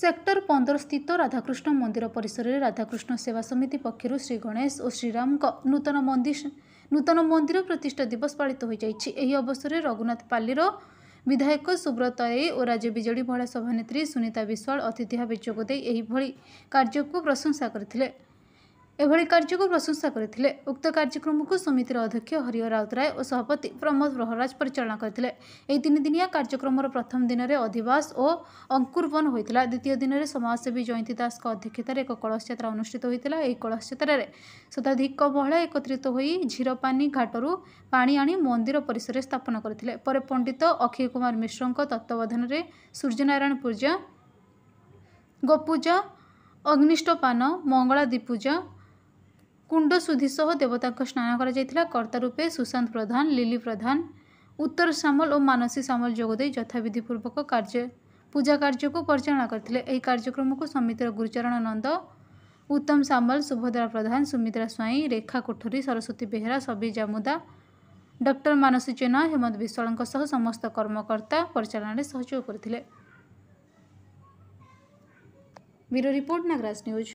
sector ପନ୍ଦର ସ୍ଥିତ ରାଧାକୃଷ୍ଣ ମନ୍ଦିର ପରିସରରେ ରାଧାକୃଷ୍ଣ ସେବା ସମିତି ପକ୍ଷରୁ ଶ୍ରୀ ଗଣେଶ ଓ ଶ୍ରୀରାମଙ୍କ ନୂତନ ମନ୍ଦିର ନୂତନ ମନ୍ଦିର ପ୍ରତିଷ୍ଠା ଦିବସ ପାଳିତ ହୋଇଯାଇଛି ଏହି ଅବସରରେ ରଘୁନାଥ ପାଲିର ବିଧାୟକ ସୁବ୍ରତ ଏଇ ଓ ରାଜ୍ୟ ବିଜେଡ଼ି ମହିଳା ସଭାନେତ୍ରୀ ସୁନିତା ବିଶ୍ୱାଳ ଅତିଥି ଭାବେ ଯୋଗଦେଇ ଏହିଭଳି କାର୍ଯ୍ୟକୁ ପ୍ରଶଂସା କରିଥିଲେ ଏଭଳି କାର୍ଯ୍ୟକୁ ପ୍ରଶଂସା କରିଥିଲେ ଉକ୍ତ କାର୍ଯ୍ୟକ୍ରମକୁ ସମିତିର ଅଧ୍ୟକ୍ଷ ହରିହର ରାଉତରାୟ ଓ ସଭାପତି ପ୍ରମୋଦ ପ୍ରହରାଜ ପରିଚାଳନା କରିଥିଲେ ଏହି ତିନିଦିନିଆ କାର୍ଯ୍ୟକ୍ରମର ପ୍ରଥମ ଦିନରେ ଅଧିବାସ ଓ ଅଙ୍କୁରବନ ହୋଇଥିଲା ଦ୍ୱିତୀୟ ଦିନରେ ସମାଜସେବୀ ଜୟନ୍ତୀ ଦାସଙ୍କ ଅଧ୍ୟକ୍ଷତାରେ ଏକ କଳସଯାତ୍ରା ଅନୁଷ୍ଠିତ ହୋଇଥିଲା ଏହି କଳସଯାତ୍ରାରେ ଶତାଧିକ ମହିଳା ଏକତ୍ରିତ ହୋଇ ଝିରପାନି ଘାଟରୁ ପାଣି ଆଣି ମନ୍ଦିର ପରିସରରେ ସ୍ଥାପନ କରିଥିଲେ ପରେ ପଣ୍ଡିତ ଅକ୍ଷୟ କୁମାର ମିଶ୍ରଙ୍କ ତତ୍ତ୍ୱାବଧାନରେ ସୂର୍ଯ୍ୟନାରାୟଣ ପୂଜା ଗୋପୂଜା ଅଗ୍ନିଷ୍ଠପାନ ମଙ୍ଗଳା ଦୀପୂଜା कुण्ड सुधीस देवताको रूपे सुशान्त प्रधान लिली प्रधान उत्तर सामल मानसी सामल मनसी समाल जोदी कार्य पूजा कार्य परिचालनाले कार्क्रम समर गुरुचरण नन्द उत्तम सामल सुभद्रा प्रधान सुमित्रा स्वाई रेखा कोठरी सरस्वती बेहरा सबिर जामुदा डक्टर मानसी चेना हेमंत विश्वालको सह समस्त कर्मकर्ता परिचालन सहयोग गरिपोराज न्युज